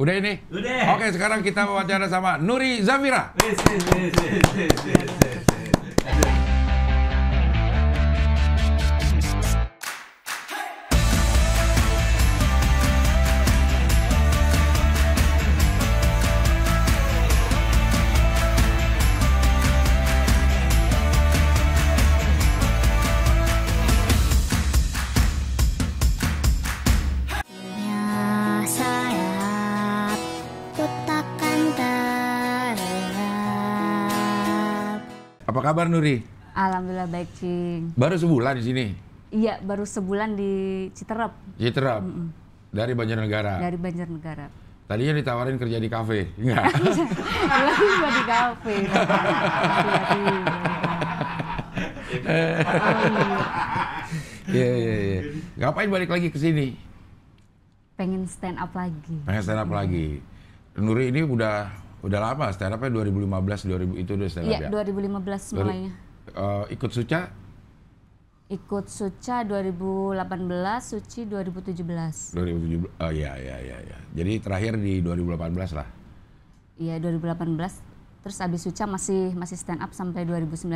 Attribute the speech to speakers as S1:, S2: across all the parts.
S1: Udah ini? Udah. Oke, sekarang kita wawancara sama Nuri Zafira. Yes, yes, yes, yes,
S2: yes, yes, yes, yes. kabar Nuri? Alhamdulillah baik, Cing.
S1: Baru sebulan di sini?
S2: Iya, baru sebulan di Citerap. Citerap. Mm -mm.
S1: Dari Banjarnegara.
S2: Dari Banjarnegara.
S1: Tadinya ditawarin kerja di kafe, enggak?
S2: Iya, lagi tiba di kafe. Iya, iya, iya, iya, iya.
S1: Ngapain balik lagi ke sini?
S2: Pengen stand up lagi. Pengen stand up lagi.
S1: Nuri ini udah Udah lama stand up-nya 2015 2000 itu udah stand up iya, ya. Iya,
S2: 2015 mulainya.
S1: Uh, ikut Suca?
S2: Ikut Suca 2018, Suci 2017. 2017.
S1: Oh iya iya iya iya. Jadi terakhir di 2018 lah.
S2: Iya, 2018. Terus abis Suca masih masih stand up sampai 2019.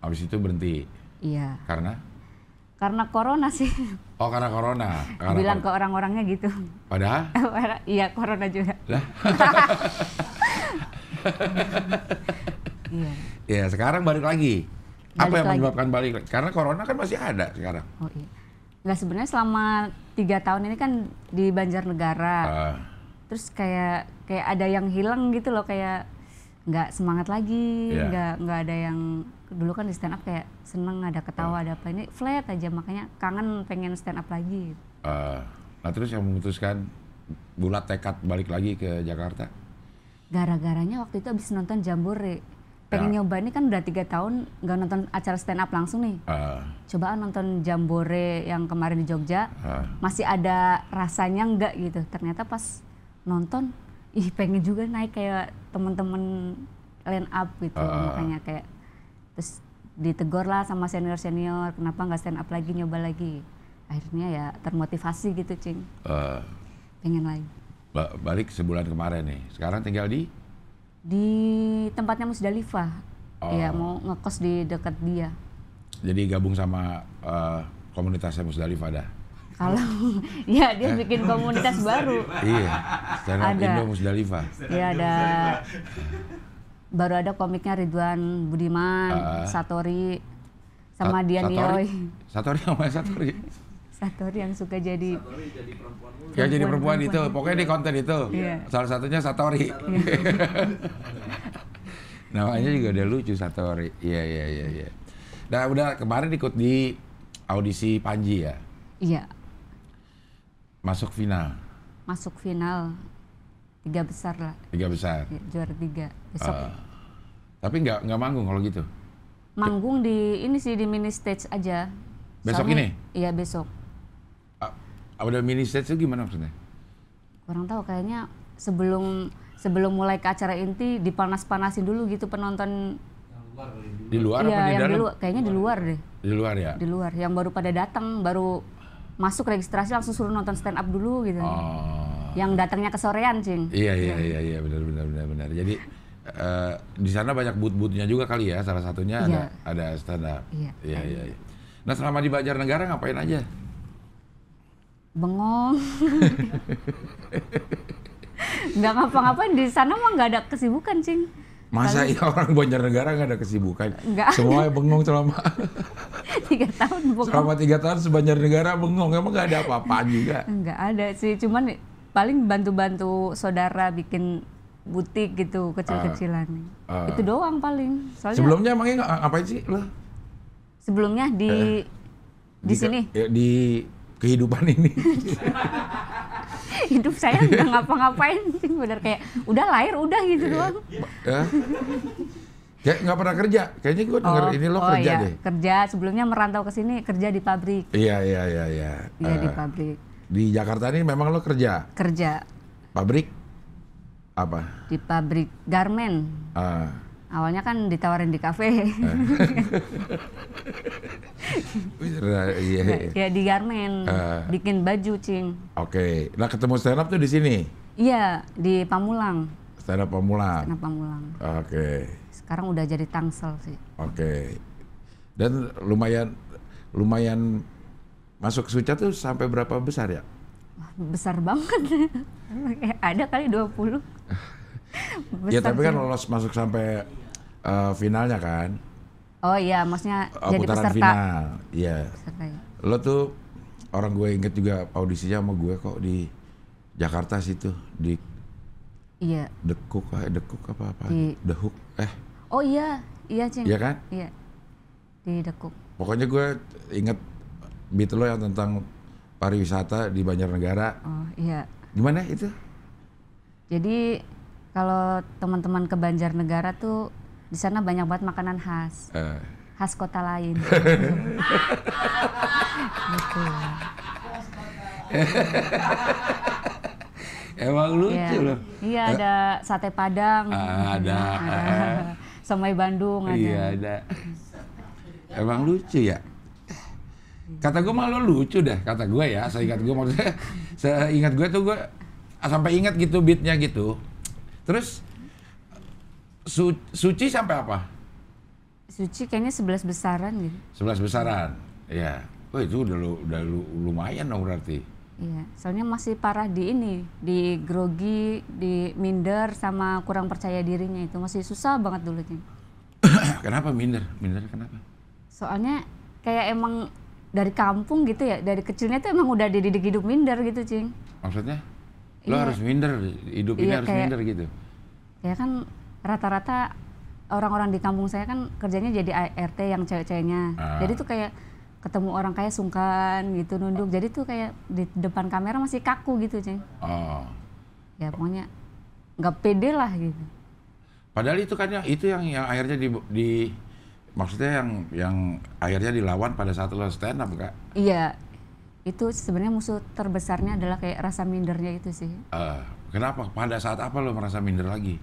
S1: Abis itu berhenti. Iya. Karena?
S2: Karena corona sih.
S1: Oh karena corona. Karena Bilang kor
S2: ke orang-orangnya gitu. Padahal? iya corona juga. Lah. Iya.
S1: Ya sekarang balik lagi. Balik Apa yang lagi. menyebabkan balik? Karena corona kan masih ada
S2: sekarang. Oh iya. Nah, sebenarnya selama tiga tahun ini kan di Banjarnegara. Uh. Terus kayak kayak ada yang hilang gitu loh kayak nggak semangat lagi, yeah. nggak ada yang dulu kan di stand up kayak seneng ada ketawa uh. ada apa ini flat aja makanya kangen pengen stand up lagi.
S1: Uh, nah terus yang memutuskan bulat tekad balik lagi ke Jakarta?
S2: gara-garanya waktu itu habis nonton Jambore pengen ya. nyoba ini kan udah tiga tahun nggak nonton acara stand up langsung nih uh. cobaan nonton Jambore yang kemarin di Jogja uh. masih ada rasanya nggak gitu ternyata pas nonton ih pengen juga naik kayak temen-temen line up gitu uh. makanya kayak terus ditegur lah sama senior senior kenapa nggak stand up lagi nyoba lagi akhirnya ya termotivasi gitu cing uh. pengen lagi
S1: balik sebulan kemarin nih. Sekarang tinggal di?
S2: Di tempatnya Musdalifah. Oh. Ya, mau ngekos di dekat dia.
S1: Jadi gabung sama uh, komunitasnya Musdalifah dah?
S2: Kalau, ya dia bikin komunitas baru. Iya, stand up ada. Indo Musdalifah. Iya, ada. Baru ada komiknya Ridwan Budiman, uh, Satori, sama Sa Dian Satori?
S1: Satori sama Satori?
S2: Satori yang suka jadi Satori jadi perempuan mulu. Ya jadi perempuan, itu. Pokoknya di konten itu. Yeah. Salah satunya Satori. Yeah.
S1: Namanya juga udah lucu Satori. Iya iya iya iya. Nah, udah kemarin ikut di audisi Panji ya? Iya. Masuk final.
S2: Masuk final. Tiga besar lah.
S1: Tiga besar. Iya,
S2: juara tiga besok.
S1: Uh, tapi nggak nggak manggung kalau gitu.
S2: Manggung di ini sih di mini stage aja. Besok Soalnya, ini? Iya besok
S1: apa dari mini stage itu gimana maksudnya?
S2: Kurang tahu kayaknya sebelum sebelum mulai ke acara inti dipanas-panasin dulu gitu penonton
S1: di luar ya, apa yang Di luar,
S2: kayaknya di luar deh.
S1: Di luar ya? Di
S2: luar. Yang baru pada datang, baru masuk registrasi langsung suruh nonton stand up dulu gitu. Oh. Yang datangnya kesorean, Cing. Iya, iya,
S1: iya, iya, benar benar benar benar. Jadi uh, di sana banyak boot butnya juga kali ya. Salah satunya iya. ada ada stand up. Iya. Iya, iya, iya. Nah, selama di Banjarnegara ngapain aja?
S2: bengong nggak ngapa-ngapain di sana mah nggak ada kesibukan cing
S1: masa iya orang Banjarnegara nggak ada kesibukan nggak semua bengong selama
S2: tiga tahun bengong selama
S1: tiga tahun sebanjarnegara bengong emang nggak ada apa-apaan juga
S2: nggak ada sih cuman paling bantu-bantu saudara bikin butik gitu kecil-kecilan uh, uh, itu doang paling Soalnya, sebelumnya
S1: emangnya ngapain sih lo
S2: sebelumnya di eh, eh.
S1: di, di sini ya, di kehidupan ini.
S2: Hidup saya nggak ngapa-ngapain, benar kayak udah lahir udah gitu iya. doang.
S1: Ya. Kayak nggak pernah kerja. Kayaknya gue denger oh, ini lo oh, kerja iya. deh.
S2: Kerja sebelumnya merantau ke sini kerja di pabrik.
S1: Iya iya iya iya. Iya uh, di ah. pabrik. Di Jakarta ini memang lo kerja. Kerja. Pabrik apa?
S2: Di pabrik garmen. Uh Awalnya kan ditawarin di kafe.
S1: nah, iya. Ya
S2: di Garmen, uh, bikin baju cing.
S1: Oke, okay. nah ketemu stand up tuh di sini?
S2: Iya di Pamulang.
S1: Stand up Pamulang. Stand up Pamulang. Oke. Okay.
S2: Sekarang udah jadi Tangsel sih.
S1: Oke, okay. dan lumayan lumayan masuk Suca tuh sampai berapa besar ya?
S2: besar banget. Ada kali 20. besar ya tapi kan lolos
S1: masuk sampai uh, finalnya kan.
S2: Oh iya, maksudnya uh, jadi putaran final.
S1: Iya. Yeah. Lo tuh orang gue inget juga audisinya sama gue kok di Jakarta situ di Iya. The Cook, The eh, Cook apa apa? Di... The Hook. Eh.
S2: Oh iya, iya Cing. Iya kan? Iya. Di The Cook.
S1: Pokoknya gue inget beat lo yang tentang pariwisata di Banjarnegara.
S2: Oh iya. Gimana itu? Jadi kalau teman-teman ke Banjarnegara tuh di sana banyak banget makanan khas uh. khas kota lain gitu
S1: Emang lucu yeah. loh.
S2: Iya eh? ada sate Padang. Uh, ada. Uh, Semai Bandung ada. Iya
S1: ada. Emang lucu ya. Kata gue malu lucu deh kata gue ya. Saya ingat gue maksudnya. Saya ingat gue tuh gue sampai ingat gitu beatnya gitu. Terus su suci sampai apa?
S2: Suci kayaknya sebelas besaran gitu.
S1: Sebelas besaran, ya. Oh itu udah, lu, udah lu, lumayan dong berarti.
S2: Iya, soalnya masih parah di ini, di grogi, di minder sama kurang percaya dirinya itu masih susah banget dulu sih.
S1: kenapa minder? Minder kenapa?
S2: Soalnya kayak emang dari kampung gitu ya, dari kecilnya tuh emang udah dididik hidup minder gitu, Cing.
S1: Maksudnya? Lo iya. harus minder, hidup iya, ini harus kayak, minder gitu.
S2: Ya kan rata-rata orang-orang di kampung saya kan kerjanya jadi ART yang cewek-ceweknya. Uh. Jadi tuh kayak ketemu orang kayak sungkan gitu nunduk. Jadi tuh kayak di depan kamera masih kaku gitu, Ceng. Oh. Ya pokoknya nggak pede lah gitu.
S1: Padahal itu kan ya itu yang yang akhirnya di, di maksudnya yang yang akhirnya dilawan pada saat lo stand up, Kak.
S2: Iya. Itu sebenarnya musuh terbesarnya adalah kayak rasa mindernya itu sih.
S1: Uh, kenapa? Pada saat apa lo merasa minder lagi?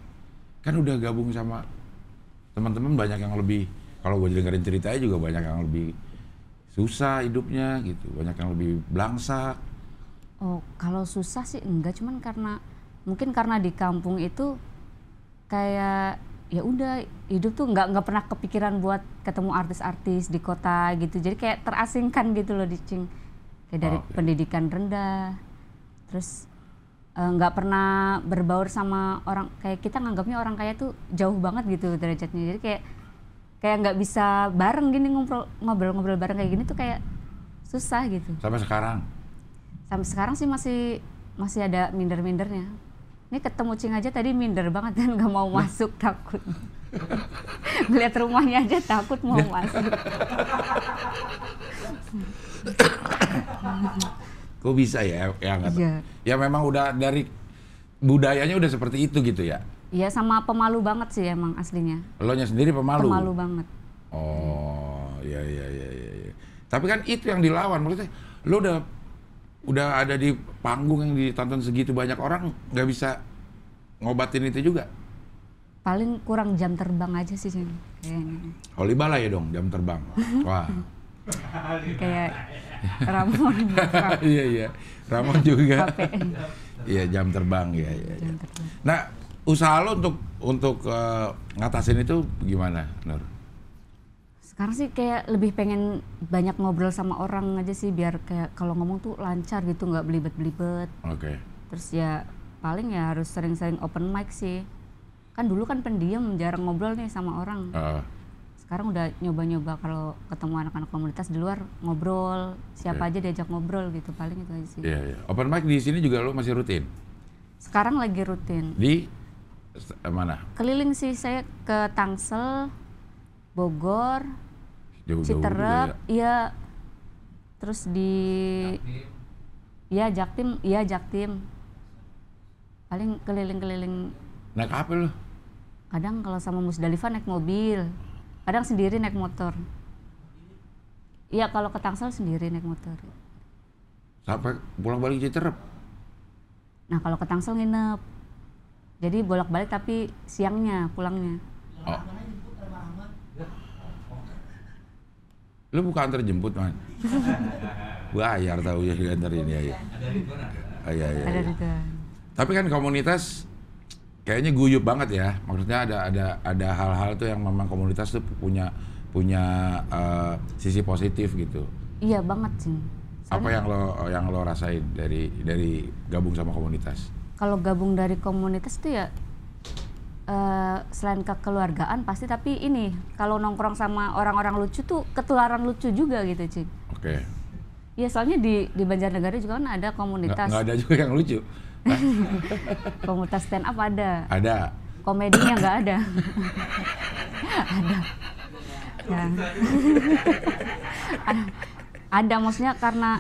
S1: kan udah gabung sama teman-teman banyak yang lebih kalau gue dengerin ceritanya juga banyak yang lebih susah hidupnya gitu banyak yang lebih belangsa
S2: oh kalau susah sih enggak cuman karena mungkin karena di kampung itu kayak ya udah hidup tuh nggak nggak pernah kepikiran buat ketemu artis-artis di kota gitu jadi kayak terasingkan gitu loh di Cing kayak dari oh, okay. pendidikan rendah terus Eh, nggak uh, pernah berbaur sama orang kayak kita nganggapnya orang kaya tuh jauh banget gitu derajatnya jadi kayak kayak nggak bisa bareng gini ngobrol-ngobrol bareng kayak gini tuh kayak susah gitu sampai sekarang sampai sekarang sih masih masih ada minder-mindernya ini ketemu Cing aja tadi minder banget dan nggak mau masuk takut Melihat rumahnya aja takut mau masuk
S1: Kok bisa ya? Ya, gak iya. ya memang udah dari budayanya udah seperti itu gitu ya.
S2: Iya sama pemalu banget sih emang aslinya.
S1: Lo nya sendiri pemalu. Pemalu banget. Oh, ya ya ya ya. Tapi kan itu yang dilawan maksudnya. Lo udah udah ada di panggung yang ditonton segitu banyak orang nggak bisa ngobatin itu juga.
S2: Paling kurang jam terbang aja sih sini. Kayaknya.
S1: Holy bala ya dong jam terbang. Wah.
S2: Kayak Ramon
S1: iya iya Ramon juga iya jam terbang ya, ya, ya. Terbang. nah usaha lo untuk untuk uh, ngatasin itu gimana Nur
S2: sekarang sih kayak lebih pengen banyak ngobrol sama orang aja sih biar kayak kalau ngomong tuh lancar gitu nggak belibet-belibet oke okay. terus ya paling ya harus sering-sering open mic sih kan dulu kan pendiam jarang ngobrol nih sama orang uh sekarang udah nyoba-nyoba kalau ketemu anak-anak komunitas di luar ngobrol siapa yeah. aja diajak ngobrol gitu paling itu aja sih. Iya yeah, yeah.
S1: Open mic di sini juga lo masih rutin?
S2: Sekarang lagi rutin.
S1: Di eh, mana?
S2: Keliling sih saya ke Tangsel, Bogor,
S1: jauh Citerep,
S2: ya? iya. Ya. Terus di Iya Jaktim, iya Jaktim. Paling keliling-keliling. Naik apa lo? Kadang kalau sama Musdalifah naik mobil kadang sendiri naik motor Iya kalau ke Tangsel sendiri naik motor
S1: sampai pulang balik Citerep
S2: nah kalau ke Tangsel nginep jadi bolak-balik tapi siangnya pulangnya oh.
S1: lu buka antar jemput man bayar tahu ya antar ini ya Ayah, ayah, tapi kan komunitas kayaknya guyup banget ya. Maksudnya ada ada ada hal-hal tuh yang memang komunitas tuh punya punya uh, sisi positif gitu.
S2: Iya banget sih.
S1: Soalnya Apa yang lo yang lo rasain dari dari gabung sama komunitas?
S2: Kalau gabung dari komunitas tuh ya uh, selain kekeluargaan pasti tapi ini kalau nongkrong sama orang-orang lucu tuh ketularan lucu juga gitu, Cik. Oke. Okay. Iya, soalnya di di Banjarnegara juga kan ada komunitas. Nggak,
S1: nggak ada juga yang lucu.
S2: komunitas stand up ada. Ada. Komedinya nggak ada. ada. Ya. ada. Ada maksudnya karena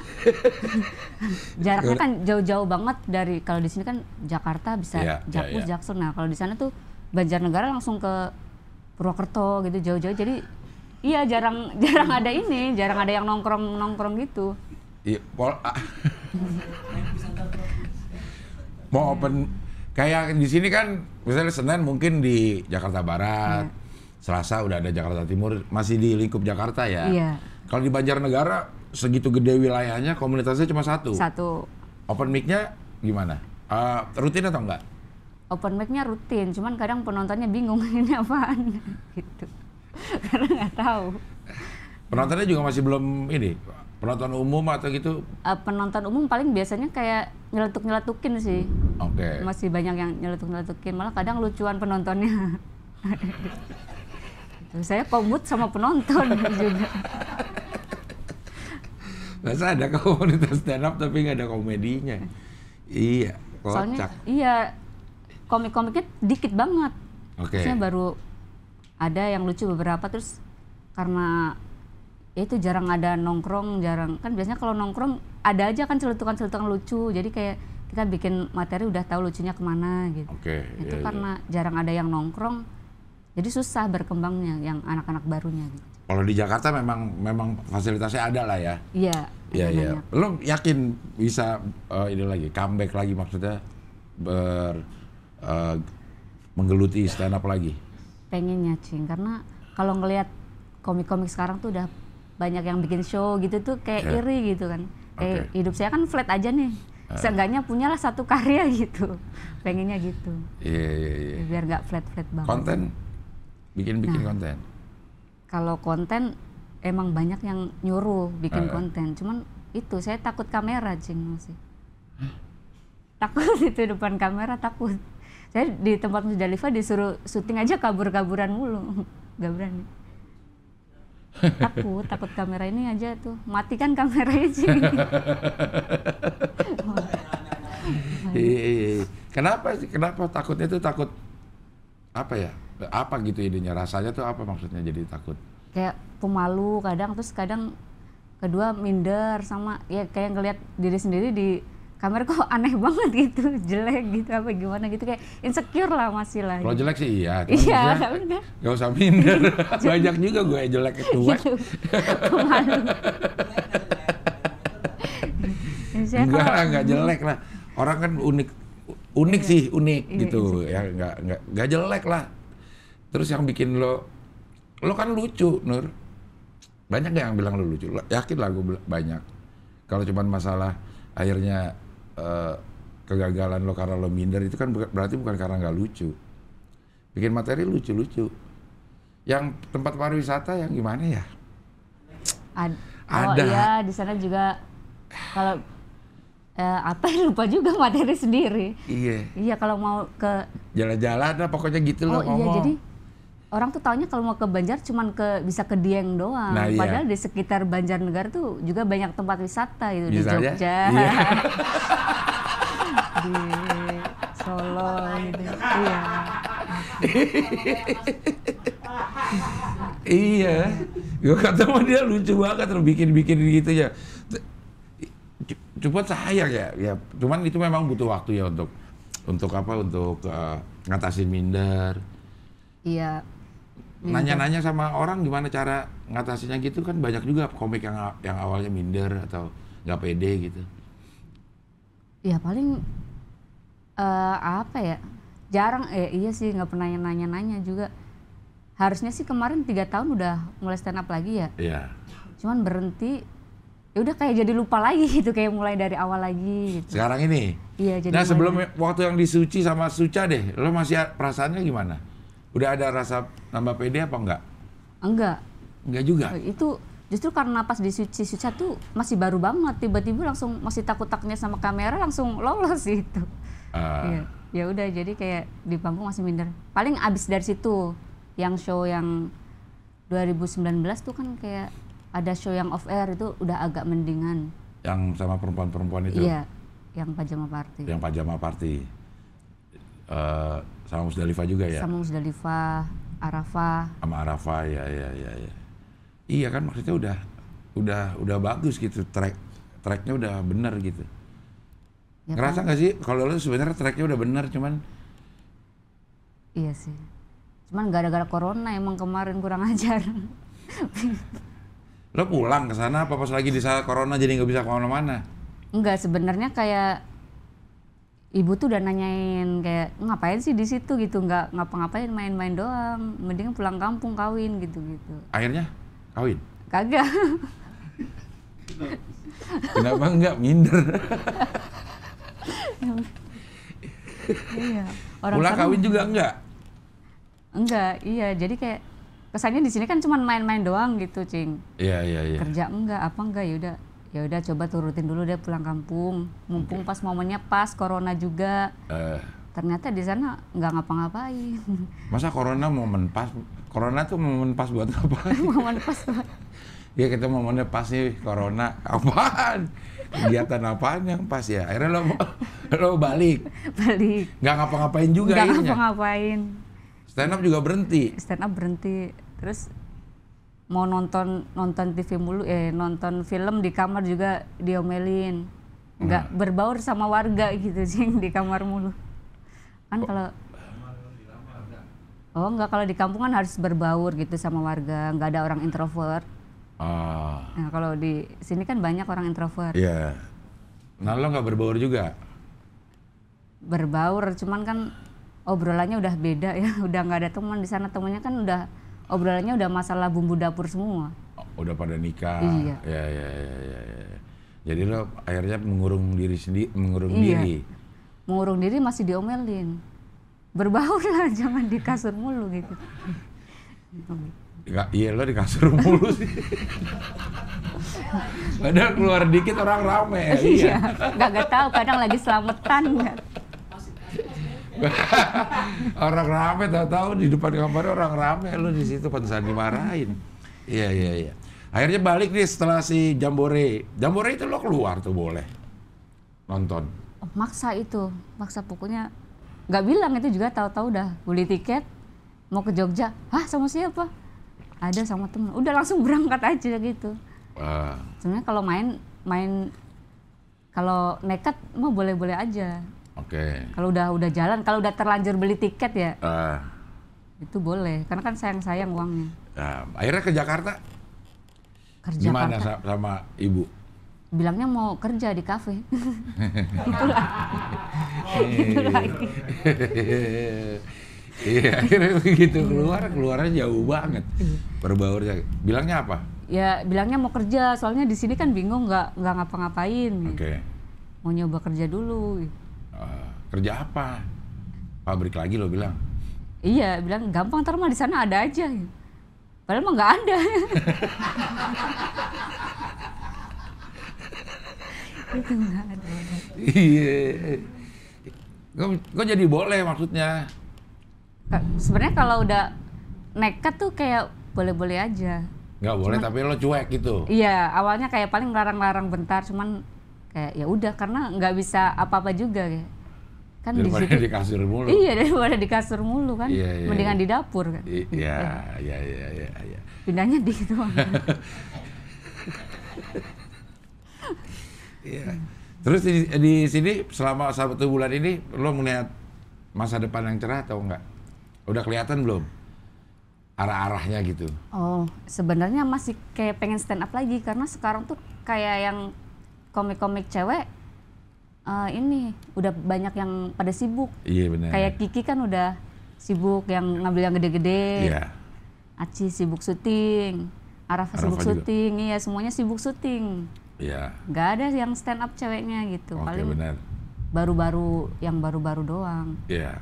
S2: jaraknya kan jauh-jauh banget dari kalau di sini kan Jakarta bisa ya, Jakpus, ya, ya. Jaksel. Nah, kalau di sana tuh Banjarnegara langsung ke Purwokerto gitu jauh-jauh. Jadi iya jarang jarang ada ini, jarang ada yang nongkrong-nongkrong gitu.
S1: Iya, mau hmm. open kayak di sini kan misalnya Senin mungkin di Jakarta Barat, ya. Selasa udah ada Jakarta Timur, masih di lingkup Jakarta ya. ya. Kalau di Banjarnegara segitu gede wilayahnya, komunitasnya cuma satu. Satu. Open mic-nya gimana? Uh, rutin atau enggak?
S2: Open mic-nya rutin, cuman kadang penontonnya bingung ini apaan gitu. Karena nggak tahu.
S1: Penontonnya juga masih belum ini Penonton umum atau gitu?
S2: Uh, penonton umum paling biasanya kayak nyeletuk-nyeletukin sih. Oke. Okay. Masih banyak yang nyeletuk-nyeletukin, malah kadang lucuan penontonnya. Saya komut sama penonton juga.
S1: Masa ada komunitas stand up tapi nggak ada komedinya? Iya, kocak. Soalnya,
S2: iya, komik-komiknya dikit banget. Oke. Okay. baru ada yang lucu beberapa terus karena Ya itu jarang ada nongkrong jarang kan biasanya kalau nongkrong ada aja kan celutukan-celutukan lucu jadi kayak kita bikin materi udah tahu lucunya kemana gitu
S1: okay, itu iya, iya. karena
S2: iya. jarang ada yang nongkrong jadi susah berkembangnya yang anak-anak barunya gitu
S1: kalau di Jakarta memang memang fasilitasnya ada lah ya. Iya. Iya iya. Lo yakin bisa uh, ini lagi comeback lagi maksudnya ber uh, menggeluti stand up lagi?
S2: Pengennya cing karena kalau ngelihat komik-komik sekarang tuh udah banyak yang bikin show gitu tuh kayak yeah. iri gitu kan kayak okay. hidup saya kan flat aja nih uh. seenggaknya punyalah satu karya gitu pengennya gitu iya
S1: yeah, iya yeah, iya yeah.
S2: biar nggak flat flat banget konten
S1: bikin bikin nah, konten
S2: kalau konten emang banyak yang nyuruh bikin uh. konten cuman itu saya takut kamera Jing masih takut itu depan kamera takut saya di tempat Musdalifah disuruh syuting aja kabur-kaburan mulu gak berani takut takut kamera ini aja tuh matikan kameranya sih iya,
S1: iya. kenapa sih kenapa takutnya tuh takut apa ya apa gitu idenya rasanya tuh apa maksudnya jadi takut
S2: kayak pemalu kadang terus kadang kedua minder sama ya kayak ngelihat diri sendiri di kamar kok aneh banget gitu jelek gitu apa gimana gitu kayak insecure lah masih lah kalau gitu. jelek
S1: sih iya iya Gak usah minder banyak juga gue jelek itu
S2: enggak lah enggak jelek lah
S1: orang kan unik unik iya. sih unik iya, gitu iya. ya Gak, enggak enggak jelek lah terus yang bikin lo lo kan lucu nur banyak gak yang bilang lo lucu yakin lah gue banyak kalau cuman masalah akhirnya uh, kegagalan lo karena lo minder itu kan berarti bukan karena nggak lucu. Bikin materi lucu-lucu. Yang tempat pariwisata yang gimana ya?
S2: Ad oh, Ada. Iya, di sana juga kalau eh, apa ya, lupa juga materi sendiri. Iya. Iya, kalau mau ke
S1: jalan-jalan pokoknya gitu oh, loh iya, ngomong. jadi
S2: orang tuh taunya kalau mau ke Banjar cuman ke bisa ke Dieng doang. Nah, iya. Padahal di sekitar Banjarnegara tuh juga banyak tempat wisata itu di Jogja. Iya. di Solo gitu. Iya.
S1: iya. Gue kata sama dia lucu banget terbikin-bikin gitu ya. Cuma sayang ya, ya. Cuman itu memang butuh waktu ya untuk untuk apa untuk uh, ngatasin minder.
S2: Iya, Iya, nanya-nanya
S1: sama orang gimana cara ngatasinya gitu kan banyak juga komik yang yang awalnya minder atau nggak pede gitu
S2: ya paling uh, apa ya jarang eh iya sih nggak pernah nanya-nanya juga harusnya sih kemarin tiga tahun udah mulai stand up lagi ya iya cuman berhenti ya udah kayak jadi lupa lagi gitu kayak mulai dari awal lagi gitu.
S1: sekarang ini
S2: iya jadi nah sebelum
S1: waktu yang disuci sama suca deh lo masih perasaannya gimana udah ada rasa nambah pede apa enggak? Enggak. Enggak juga.
S2: Eh, itu justru karena pas di Suci suci tuh masih baru banget tiba-tiba langsung masih takut-takutnya sama kamera langsung lolos gitu. Uh. Ya, ya udah jadi kayak di panggung masih minder. Paling abis dari situ yang show yang 2019 tuh kan kayak ada show yang off air itu udah agak mendingan.
S1: Yang sama perempuan-perempuan itu? Iya,
S2: yang pajama party. Yang
S1: pajama party. Uh, sama Musdalifah juga ya? Sama
S2: Musdalifah, Arafah.
S1: Sama Arafah ya ya ya ya. Iya kan maksudnya udah udah udah bagus gitu track tracknya udah bener gitu. Ya Ngerasa kan? nggak kan? sih kalau lu sebenarnya tracknya udah bener cuman
S2: Iya sih. Cuman gara-gara corona emang kemarin kurang ajar.
S1: lo pulang ke sana apa pas lagi di saat corona jadi nggak bisa kemana-mana?
S2: Enggak sebenarnya kayak ibu tuh udah nanyain kayak ngapain sih di situ gitu nggak ngapa-ngapain main-main doang mending pulang kampung kawin gitu gitu
S1: akhirnya kawin
S2: kagak kenapa
S1: nggak minder
S2: iya orang pulang kawin juga enggak enggak iya jadi kayak kesannya di sini kan cuma main-main doang gitu cing
S1: iya iya iya kerja
S2: enggak apa enggak ya udah ya udah coba turutin dulu deh pulang kampung mumpung okay. pas momennya pas corona juga uh. ternyata di sana nggak ngapa-ngapain
S1: masa corona momen pas corona tuh momen pas buat apa momen pas ya kita momennya pas nih corona apaan kegiatan apaan yang pas ya akhirnya lo lo balik balik nggak ngapa-ngapain juga nggak
S2: ngapa-ngapain stand up juga berhenti stand up berhenti terus mau nonton nonton TV mulu eh nonton film di kamar juga diomelin nggak hmm. berbaur sama warga gitu sih di kamar mulu kan kalau oh nggak kalau di kampung kan harus berbaur gitu sama warga nggak ada orang introvert ah. nah kalau di sini kan banyak orang introvert
S1: ya yeah. nah lo nggak berbaur juga
S2: berbaur cuman kan obrolannya udah beda ya udah nggak ada teman di sana temennya kan udah obrolannya udah masalah bumbu dapur semua.
S1: Oh, udah pada nikah. Iya. Ya, ya, ya, ya, ya. Jadi lo akhirnya mengurung diri sendiri, mengurung iya. diri.
S2: Mengurung diri masih diomelin. Berbaur lah, jangan di kasur mulu gitu.
S1: Gak, iya lo di kasur mulu sih. Padahal keluar dikit orang rame. Iya, iya.
S2: gak, gak tahu kadang lagi selamatan. Gak.
S1: orang rame tahu-tahu di depan kamarnya orang rame lu di situ pantesan dimarahin. Iya iya iya. Akhirnya balik nih setelah si Jambore. Jambore itu lo keluar tuh boleh nonton.
S2: Oh, maksa itu, maksa pokoknya nggak bilang itu juga tahu-tahu udah beli tiket mau ke Jogja. Hah sama siapa? Ada sama temen. Udah langsung berangkat aja gitu. Uh. Sebenarnya kalau main main kalau nekat mah boleh-boleh aja Oke. Okay. Kalau udah udah jalan, kalau udah terlanjur beli tiket ya, uh. itu boleh. Karena kan sayang-sayang uangnya.
S1: Nah, akhirnya ke Jakarta. Kerja Gimana Jakarta. sama ibu?
S2: Bilangnya mau kerja di kafe.
S1: itu lagi. Iya. lagi. Iya, akhirnya begitu keluar, keluarnya jauh banget. Iya. Berbaurnya. Bilangnya apa?
S2: Ya, bilangnya mau kerja. Soalnya di sini kan bingung nggak nggak ngapa-ngapain. Oke. Okay. Mau nyoba kerja dulu. Gitu
S1: Eh, kerja apa pabrik lagi lo bilang
S2: iya bilang gampang ntar mah di sana ada aja padahal mah nggak ada itu nggak ada
S1: iya gue jadi boleh maksudnya
S2: sebenarnya kalau udah nekat tuh kayak boleh-boleh aja
S1: nggak boleh cuman, tapi lo cuek gitu
S2: iya awalnya kayak paling larang-larang bentar cuman kayak ya udah karena nggak bisa apa-apa juga kayak. kan daripada di, situ, di kasur mulu iya daripada di kasur mulu kan iya, iya, mendingan iya. di dapur kan
S1: iya, iya iya iya iya
S2: pindahnya di itu
S1: iya terus di, di sini selama satu bulan ini lo melihat masa depan yang cerah atau enggak udah kelihatan belum arah-arahnya gitu
S2: oh sebenarnya masih kayak pengen stand up lagi karena sekarang tuh kayak yang komik-komik cewek uh, ini udah banyak yang pada sibuk.
S1: Iya benar. Kayak
S2: Kiki kan udah sibuk yang ngambil yang gede-gede. Iya. Aci sibuk syuting, Arafa, sibuk juga. syuting, iya semuanya sibuk syuting. Iya. Gak ada yang stand up ceweknya gitu. Oke, okay, benar. Baru-baru yang baru-baru doang. Iya.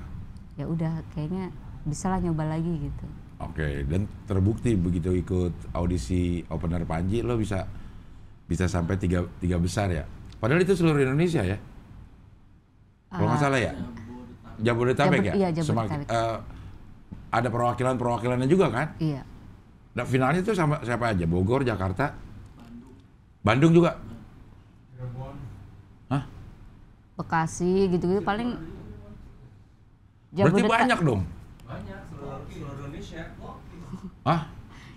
S2: Ya udah kayaknya bisalah nyoba lagi gitu.
S1: Oke, dan terbukti begitu ikut audisi opener Panji lo bisa bisa sampai tiga tiga besar ya padahal itu seluruh Indonesia ya kalau nggak ah. salah ya Jabodetabek Jabod, ya iya, Jabodetabek. Semak, uh, ada perwakilan perwakilannya juga kan iya nah, finalnya itu sama siapa aja Bogor Jakarta Bandung, Bandung juga
S2: Hah? Bekasi gitu-gitu paling Jabodetabek. berarti banyak dong
S1: banyak seluruh, seluruh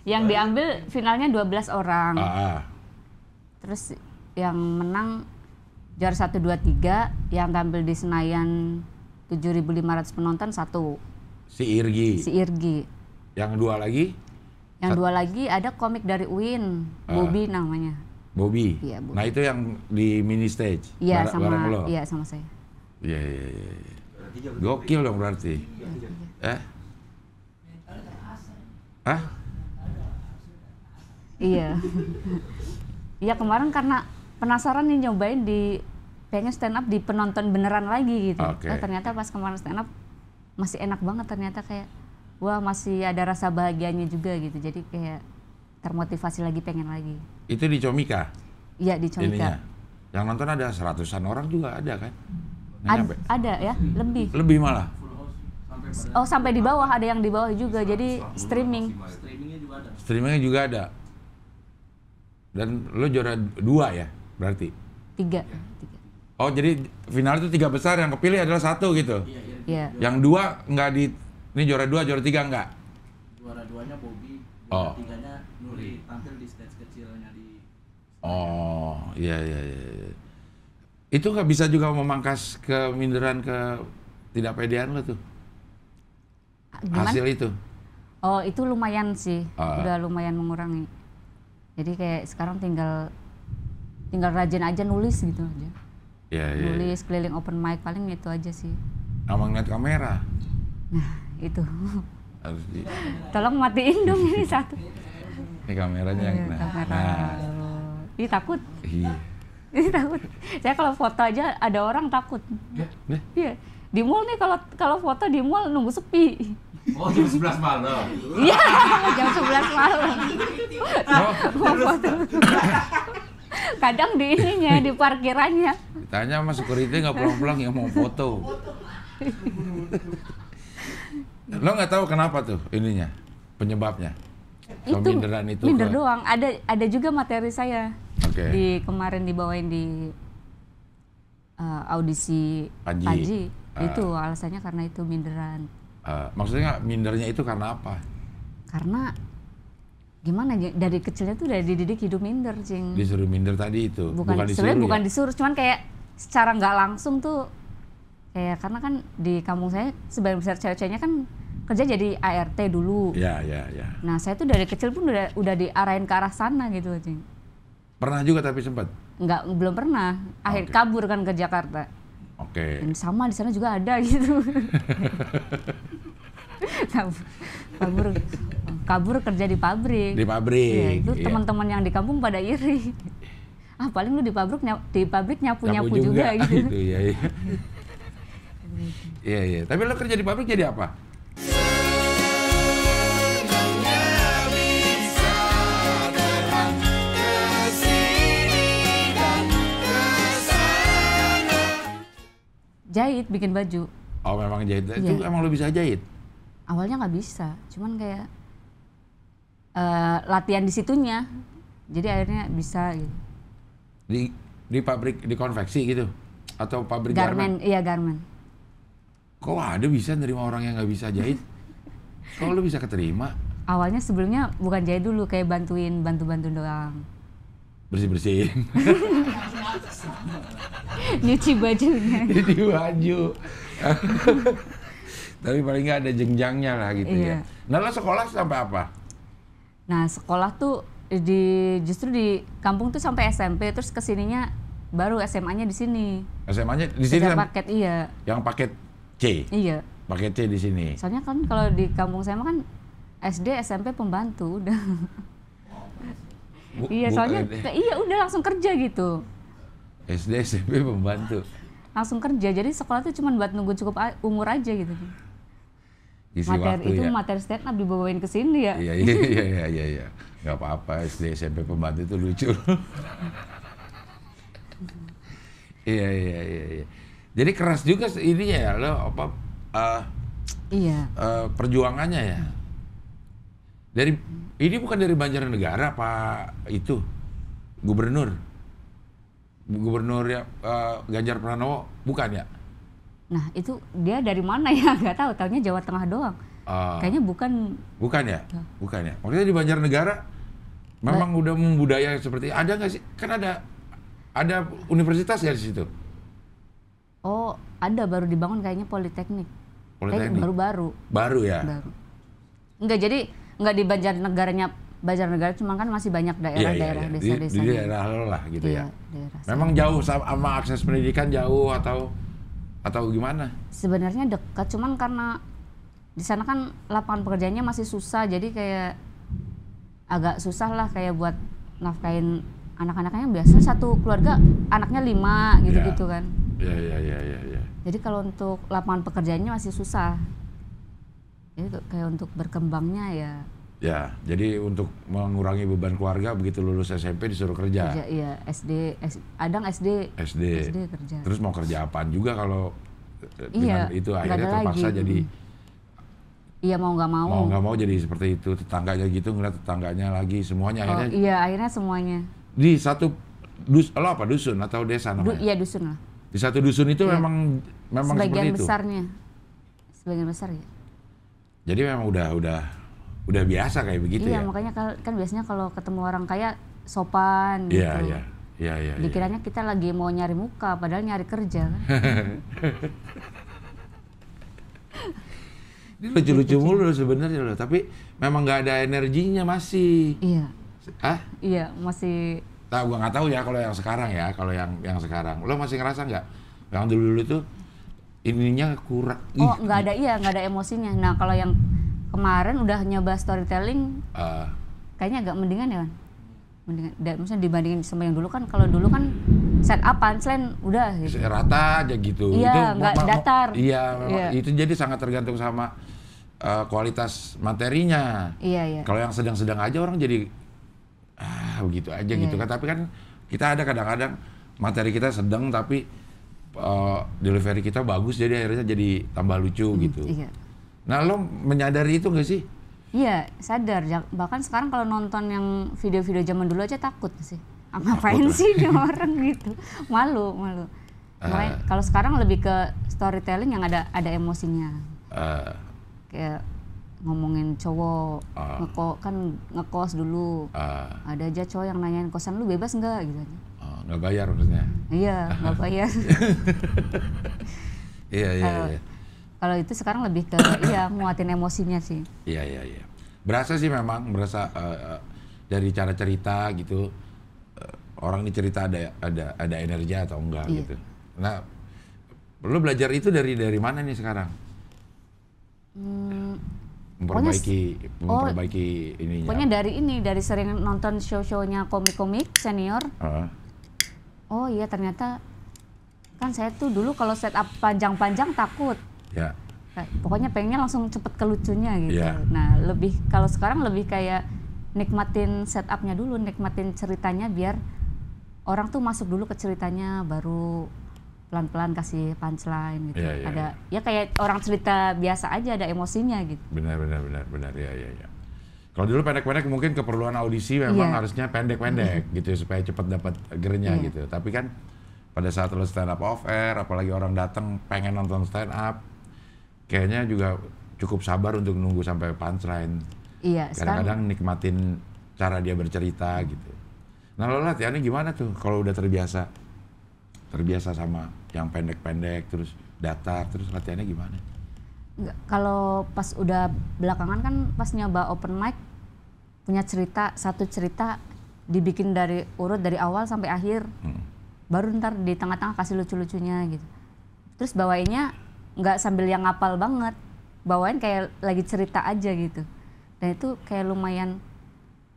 S2: yang diambil finalnya 12 orang ah, ah terus yang menang juara 1 2 3 yang tampil di Senayan 7.500 penonton satu.
S1: Si Irgi. Si Irgi. Yang dua lagi? Yang satu. dua
S2: lagi ada komik dari UIN, uh, ah. Bobby namanya.
S1: Bobby. Ya, Bobby. Nah, itu yang di mini stage. Iya, sama iya sama saya. Iya, iya, iya. iya. Gokil dong berarti.
S2: Ya,
S1: eh? ah
S2: Iya. iya. ya kemarin karena penasaran nih nyobain di pengen stand up di penonton beneran lagi gitu. Okay. Oh, eh, ternyata pas kemarin stand up masih enak banget ternyata kayak wah masih ada rasa bahagianya juga gitu. Jadi kayak termotivasi lagi pengen lagi.
S1: Itu di Comika?
S2: Iya di Comika. Ininya.
S1: Yang nonton ada seratusan orang juga ada kan? Ad,
S2: ada ya, lebih. Lebih malah. Oh sampai di bawah ada yang di bawah juga. Jadi streaming. Streamingnya
S1: juga ada. Streamingnya juga ada. Dan lo juara dua ya berarti? Iya, tiga. Oh jadi final itu tiga besar yang kepilih adalah satu gitu? iya. Ya. Yang dua nggak di ini juara dua juara tiga nggak?
S2: Juara duanya Bobby, juara oh. tiganya Nuri tampil di stage kecilnya di.
S1: Oh iya iya iya. iya. Itu nggak bisa juga memangkas keminderan ke tidak pedean lo tuh?
S2: Gimana? Hasil itu? Oh itu lumayan sih, uh. udah lumayan mengurangi jadi kayak sekarang tinggal tinggal rajin aja nulis gitu aja
S1: ya, nulis
S2: ya. keliling open mic paling itu aja sih
S1: sama ngeliat kamera
S2: nah itu harus di tolong matiin dong ini satu
S1: ini kameranya yang nah, kamera. nah. ini takut iya
S2: ini takut saya kalau foto aja ada orang takut iya ya. di mall nih kalau kalau foto di mall nunggu sepi
S1: Oh jam 11 malam.
S2: Iya, jam 11 malam. Oh. foto. Kadang di ininya di parkirannya.
S1: Ditanya sama security nggak pulang-pulang yang mau foto. Lo nggak tahu kenapa tuh ininya penyebabnya?
S2: Itu minderan itu. Minder ke... doang. Ada ada juga materi saya. Okay. Di kemarin dibawain di uh, audisi Panji. Panji. Uh. Itu alasannya karena itu minderan
S1: uh, maksudnya mindernya itu karena apa?
S2: Karena gimana ya, dari kecilnya tuh udah dididik hidup minder cing
S1: disuruh minder tadi itu bukan, bukan disuruh ya? bukan
S2: disuruh cuman kayak secara nggak langsung tuh kayak karena kan di kampung saya sebagian besar cewek-ceweknya kan kerja jadi ART dulu ya ya ya nah saya tuh dari kecil pun udah udah diarahin ke arah sana gitu cing
S1: pernah juga tapi sempat
S2: Enggak, belum pernah akhir okay. kabur kan ke Jakarta oke okay. sama di sana juga ada gitu kabur kabur kerja di pabrik di pabrik ya, itu iya. teman-teman yang di kampung pada iri ah paling lu di pabrik di pabrik nyapu nyapu, nyapu juga, juga gitu,
S1: ya, iya. Iya iya. Tapi lo kerja di pabrik jadi apa?
S2: Jahit bikin baju. Oh
S1: memang jahit. Ya. emang lo bisa jahit?
S2: awalnya nggak bisa cuman kayak uh, latihan di situnya jadi akhirnya bisa gitu
S1: di di pabrik di konveksi gitu atau pabrik garmen garment? iya garmen kok ada bisa nerima orang yang nggak bisa jahit kok lu bisa keterima
S2: awalnya sebelumnya bukan jahit dulu kayak bantuin bantu bantu doang
S1: bersih bersih
S2: nyuci bajunya
S1: nyuci baju tapi paling nggak ada jenjangnya lah gitu ya. iya. ya. Nah lo sekolah sampai apa?
S2: Nah sekolah tuh di justru di kampung tuh sampai SMP terus kesininya baru SMA-nya di sini.
S1: SMA-nya di sini. Yang paket iya. Yang paket C. Iya. Paket C di sini.
S2: Soalnya kan kalau di kampung saya kan SD SMP pembantu udah.
S1: Bu, iya soalnya bu, eh,
S2: iya udah langsung kerja gitu.
S1: SD SMP pembantu.
S2: Langsung kerja jadi sekolah tuh cuma buat nunggu cukup umur aja gitu.
S1: Isi materi waktu, itu ya.
S2: materi stand up dibawain ke sini ya. Iya iya iya
S1: iya iya. iya. Gak apa-apa SD SMP pembantu itu lucu. iya iya iya iya. Jadi keras juga ini ya lo apa uh, iya. Uh, perjuangannya ya. Dari ini bukan dari Banjarnegara Pak itu gubernur gubernur ya, uh, Ganjar Pranowo bukan ya?
S2: Nah itu dia dari mana ya nggak tahu, tahunya Jawa Tengah doang. Uh, Kayaknya bukan.
S1: Bukan ya, bukan ya. Maksudnya di Banjarnegara memang ba udah membudaya seperti ada nggak sih? Kan ada ada universitas ya di situ.
S2: Oh ada baru dibangun kayaknya Politeknik. Politeknik baru-baru. Baru ya. Baru. Enggak jadi enggak di Banjarnegaranya Banjarnegara cuma kan masih banyak daerah-daerah iya, iya, iya. desa-desa. Di, di gitu. daerah
S1: lah gitu ya. Memang jauh sama akses pendidikan jauh atau atau gimana?
S2: Sebenarnya dekat, cuman karena di sana kan lapangan pekerjaannya masih susah, jadi kayak agak susah lah kayak buat nafkain anak-anaknya biasa satu keluarga anaknya lima gitu-gitu iya. kan.
S1: Iya iya iya iya. yeah.
S2: Jadi kalau untuk lapangan pekerjaannya masih susah. Jadi kayak untuk berkembangnya ya
S1: Ya, jadi untuk mengurangi beban keluarga begitu lulus SMP disuruh kerja. kerja
S2: iya, SD, S, Adang SD.
S1: SD. SD kerja. Terus mau kerja apaan juga kalau eh, iya, dengan itu akhirnya terpaksa lagi. jadi
S2: Iya mau nggak mau. Mau nggak
S1: mau jadi seperti itu tetangganya gitu ngeliat tetangganya lagi semuanya oh,
S2: Iya akhirnya semuanya.
S1: Di satu dus, lo apa dusun atau desa namanya? Du, iya dusun lah. Di satu dusun itu iya. memang memang Sebagian seperti itu. Sebagian besarnya.
S2: Sebagian besar ya.
S1: Jadi memang udah udah udah biasa kayak begitu iya, ya.
S2: makanya kan, kan biasanya kalau ketemu orang kaya sopan iya, gitu. Iya, iya.
S1: Iya, iya. Dikiranya
S2: ya. kita lagi mau nyari muka padahal nyari kerja kan. Ini lucu-lucu
S1: mulu sebenarnya loh, tapi memang nggak ada energinya
S2: masih. Iya. Hah? Iya, masih.
S1: Tahu gua nggak tahu ya kalau yang sekarang ya, kalau yang yang sekarang. Lo masih ngerasa nggak? Yang dulu-dulu itu ininya kurang. Oh,
S2: nggak ada iya, nggak ada emosinya. Nah, kalau yang kemarin udah nyoba storytelling uh. kayaknya agak mendingan ya kan mendingan dan maksudnya dibandingin sama yang dulu kan kalau dulu kan set up punchline udah gitu. rata
S1: aja gitu iya nggak datar iya, yeah. itu jadi sangat tergantung sama uh, kualitas materinya iya iya kalau yang sedang-sedang aja orang jadi ah begitu aja gitu iya, gitu kan tapi kan kita ada kadang-kadang materi kita sedang tapi uh, delivery kita bagus jadi akhirnya jadi tambah lucu hmm, gitu iya. Nah lo menyadari itu gak sih?
S2: Iya sadar. Bahkan sekarang kalau nonton yang video-video zaman dulu aja takut sih. Ah, ngapain sih ini orang gitu? Malu, malu. Uh, kalau sekarang lebih ke storytelling yang ada ada emosinya. Uh, Kayak ngomongin cowok uh, ngeko kan ngekos dulu. Uh, ada aja cowok yang nanyain kosan lu bebas nggak gitu aja.
S1: Uh, nggak bayar maksudnya?
S2: Iya nggak bayar.
S1: Iya iya iya.
S2: Kalau itu sekarang lebih ke iya muatin emosinya sih.
S1: Iya iya iya. Berasa sih memang berasa uh, dari cara cerita gitu uh, orang ini cerita ada ada ada energi atau enggak iya. gitu. Nah, lo belajar itu dari dari mana nih sekarang?
S2: Hmm, memperbaiki pokoknya, oh, memperbaiki oh, ininya. Pokoknya dari ini dari sering nonton show-shownya komik-komik senior. Uh. Oh iya ternyata kan saya tuh dulu kalau set up panjang-panjang takut. Ya. pokoknya pengennya langsung cepet ke lucunya gitu. Ya. Nah, lebih kalau sekarang lebih kayak nikmatin setupnya dulu, nikmatin ceritanya biar orang tuh masuk dulu ke ceritanya baru pelan-pelan kasih punchline gitu. Ya, ya, ada ya. ya kayak orang cerita biasa aja ada emosinya gitu.
S1: Benar benar benar benar ya ya ya. Kalau dulu pendek-pendek mungkin keperluan audisi memang yeah. harusnya pendek-pendek yeah. Mm-hmm. gitu ya, supaya cepat dapat gernya yeah. gitu. Tapi kan pada saat lo stand up off air apalagi orang datang pengen nonton stand up kayaknya juga cukup sabar untuk nunggu sampai punchline.
S2: Iya. Kadang-kadang
S1: nikmatin cara dia bercerita gitu. Nah lo latihannya gimana tuh kalau udah terbiasa? Terbiasa sama yang pendek-pendek terus datar terus latihannya gimana?
S2: Kalau pas udah belakangan kan pas nyoba open mic punya cerita satu cerita dibikin dari urut dari awal sampai akhir hmm. baru ntar di tengah-tengah kasih lucu-lucunya gitu terus bawainnya nggak sambil yang ngapal banget bawain kayak lagi cerita aja gitu dan itu kayak lumayan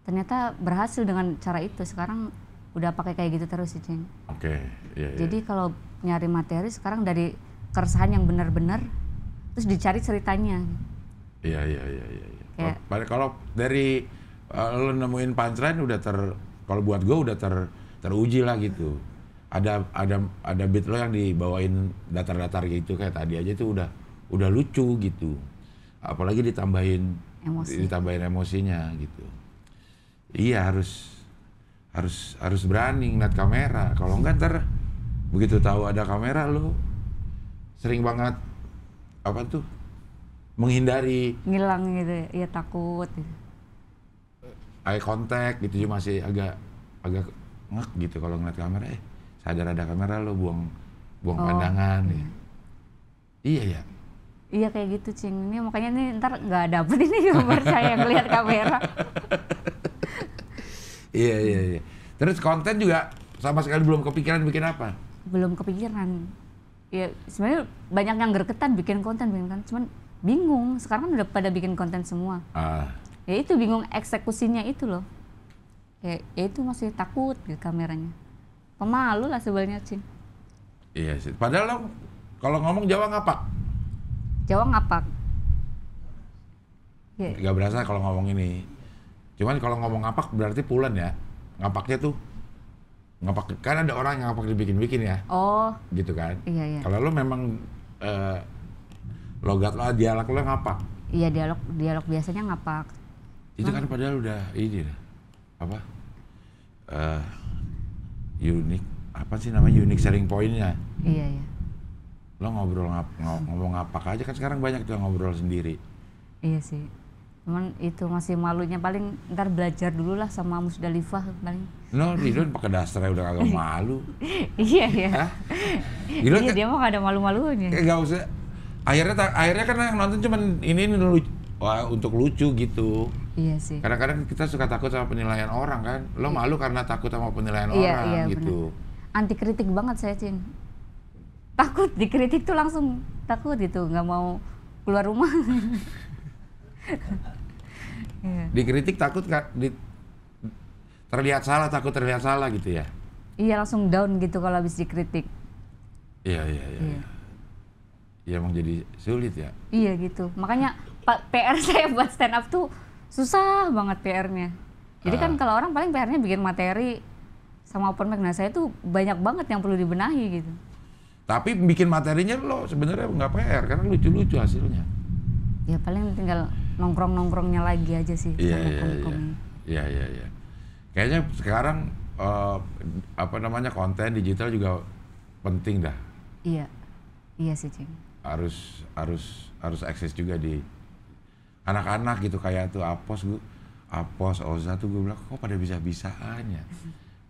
S2: ternyata berhasil dengan cara itu sekarang udah pakai kayak gitu terus sih Ceng. Oke.
S1: Okay, yeah, yeah. Jadi
S2: kalau nyari materi sekarang dari keresahan yang benar-benar terus dicari ceritanya.
S1: Iya iya iya iya. Ya. Kalau dari uh, eh, lo nemuin pancaran udah ter kalau buat gue udah ter teruji lah gitu ada ada ada beat lo yang dibawain datar-datar gitu kayak tadi aja itu udah udah lucu gitu apalagi ditambahin Emosi. ditambahin emosinya gitu iya harus harus harus berani ngeliat kamera kalau enggak ntar begitu tahu ada kamera lo sering banget apa tuh menghindari
S2: ngilang gitu ya takut gitu.
S1: eye contact gitu masih agak agak ngek gitu kalau ngeliat kamera eh sadar ada kamera lo buang buang oh. pandangan ya. hmm. ya. Iya ya.
S2: Iya kayak gitu cing. Ini makanya nih ntar nggak dapet ini gambar saya lihat kamera.
S1: iya iya iya. Terus konten juga sama sekali belum kepikiran bikin apa?
S2: Belum kepikiran. Ya sebenarnya banyak yang gergetan bikin konten bikin kan cuman bingung. Sekarang kan udah pada bikin konten semua. Ah. Ya itu bingung eksekusinya itu loh. Ya, ya itu masih takut gitu kameranya pemalu lah sebenarnya sih.
S1: iya sih padahal lo kalau ngomong
S2: Jawa ngapak Jawa ngapak yeah.
S1: Gak berasa kalau ngomong ini cuman kalau ngomong ngapak berarti pulen ya ngapaknya tuh ngapak kan ada orang yang ngapak dibikin-bikin ya oh gitu kan iya iya kalau lo memang eh, logat lo dialog lo ngapak
S2: iya dialog dialog biasanya ngapak
S1: itu kan padahal udah ini apa uh, unik apa sih namanya unik selling pointnya iya iya lo ngobrol ngap, ngomong apa aja kan sekarang banyak tuh ngobrol sendiri
S2: iya sih cuman itu masih malunya paling ntar belajar dulu lah sama Musdalifah paling
S1: no Ridwan pakai dasar udah agak malu
S2: iya iya Ridwan iya, kan dia mah gak ada malu-malunya gak
S1: usah akhirnya akhirnya karena yang nonton cuman ini, ini lucu wah untuk lucu gitu. Iya sih. Kadang-kadang kita suka takut sama penilaian orang kan. Lo iya. malu karena takut sama penilaian iya, orang iya, gitu.
S2: Bener. Anti kritik banget saya, Cin. Takut dikritik tuh langsung takut gitu, nggak mau keluar rumah. Iya.
S1: Dikritik takut kan di, terlihat salah, takut terlihat salah gitu ya.
S2: Iya, langsung down gitu kalau habis dikritik.
S1: Iya, iya, iya. Iya, ya, emang jadi sulit ya.
S2: Iya gitu. Makanya PR saya buat stand up tuh susah banget PR-nya. Jadi uh. kan ah. kalau orang paling PR-nya bikin materi sama open mic. Nah saya tuh banyak banget yang perlu dibenahi gitu.
S1: Tapi bikin materinya lo sebenarnya nggak PR karena lucu-lucu hasilnya.
S2: Ya paling tinggal nongkrong-nongkrongnya lagi aja sih. Iya iya iya.
S1: iya. Iya iya Kayaknya sekarang uh, apa namanya konten digital juga penting dah.
S2: Iya. Iya sih, Cing.
S1: Harus harus harus akses juga di anak-anak gitu kayak tuh apos gue apos oza tuh gue bilang kok pada bisa bisaannya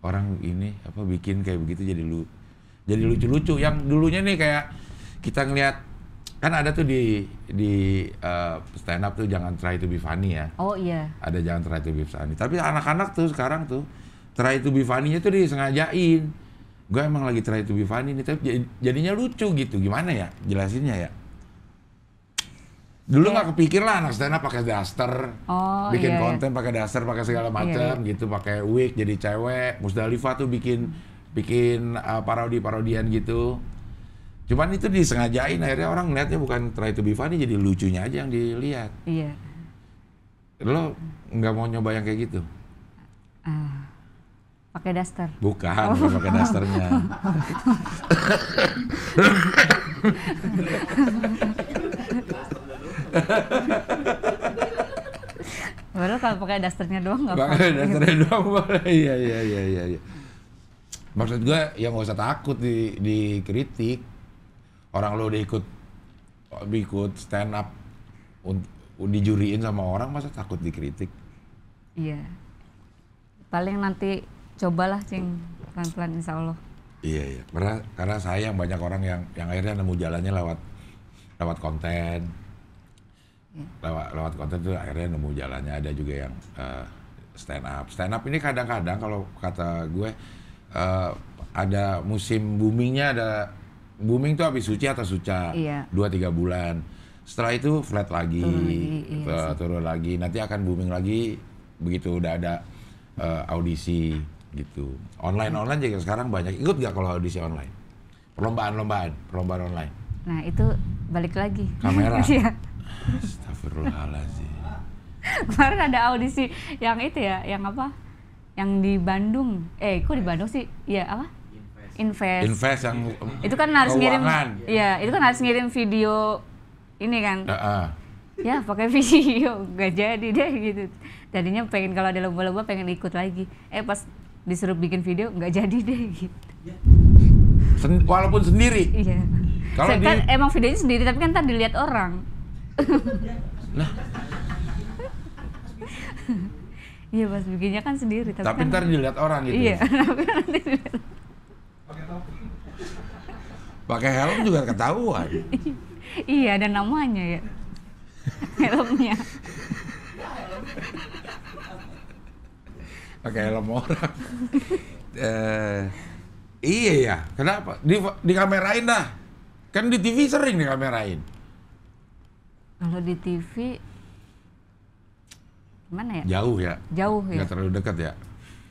S1: orang ini apa bikin kayak begitu jadi lu jadi lucu-lucu yang dulunya nih kayak kita ngelihat kan ada tuh di di uh, eh, stand up tuh jangan try to be funny ya. Oh iya. Ada jangan try to be funny. Tapi anak-anak tuh sekarang tuh try to be funny-nya tuh disengajain. Gue emang lagi try to be funny nih tapi jadinya lucu gitu. Gimana ya jelasinnya ya? dulu iya. nggak yeah. kepikir lah anak stand up pakai daster
S2: oh, bikin yeah, iya. konten
S1: yeah. pakai daster pakai segala iya, macam yeah, yeah. gitu pakai wig jadi cewek Musdalifah tuh bikin bikin uh, parodi parodian gitu cuman itu disengajain akhirnya orang ngeliatnya bukan try to be funny jadi lucunya aja yang dilihat iya yeah. lo nggak mau nyoba yang kayak gitu
S2: uh, pakai daster bukan oh. pakai dasternya Baru kalau pakai dasternya doang nggak apa-apa. Pakai dasternya gitu.
S1: doang boleh. Iya iya iya iya. Ya. Maksud gue ya nggak usah takut di di kritik. Orang lo udah ikut ikut stand up dijuriin sama orang masa takut dikritik.
S2: Iya. Paling nanti cobalah cing pelan-pelan insya Allah.
S1: Iya iya. Karena karena sayang banyak orang yang yang akhirnya nemu jalannya lewat lewat konten lewat lewat konten itu akhirnya nemu jalannya ada juga yang uh, stand up stand up ini kadang-kadang kalau kata gue uh, ada musim boomingnya ada booming tuh habis suci atau suca iya. dua tiga bulan setelah itu flat lagi turun lagi, iya eh, turun lagi nanti akan booming lagi begitu udah ada uh, audisi gitu online iya. online juga sekarang banyak ikut gak kalau audisi online perlombaan lombaan perlombaan online
S2: nah itu balik lagi kamera iya. Astagfirullahaladzim. Kemarin ada audisi yang itu ya, yang apa? Yang di Bandung. Eh, kok di Bandung sih? Iya, apa? Invest. Invest yang itu kan harus ngirim. Iya, itu kan harus ngirim video ini kan. Uh -uh. Ya, pakai video gak jadi deh gitu. Tadinya pengen kalau ada lomba-lomba pengen ikut lagi. Eh, pas disuruh bikin video nggak jadi deh gitu.
S1: Sen walaupun sendiri. Iya. Kalau kan di...
S2: emang videonya sendiri tapi kan tadi dilihat orang lah Iya pas bikinnya kan sendiri tapi, tapi kan ntar dilihat orang gitu iya tapi nanti
S1: pakai helm juga ketahuan
S2: iya ada namanya ya helmnya
S1: pakai helm orang eh, iya ya kenapa di dikamerain dah kan di TV sering di dikamerain
S2: kalau di TV gimana ya? Jauh ya. Jauh ya. Gak terlalu dekat ya.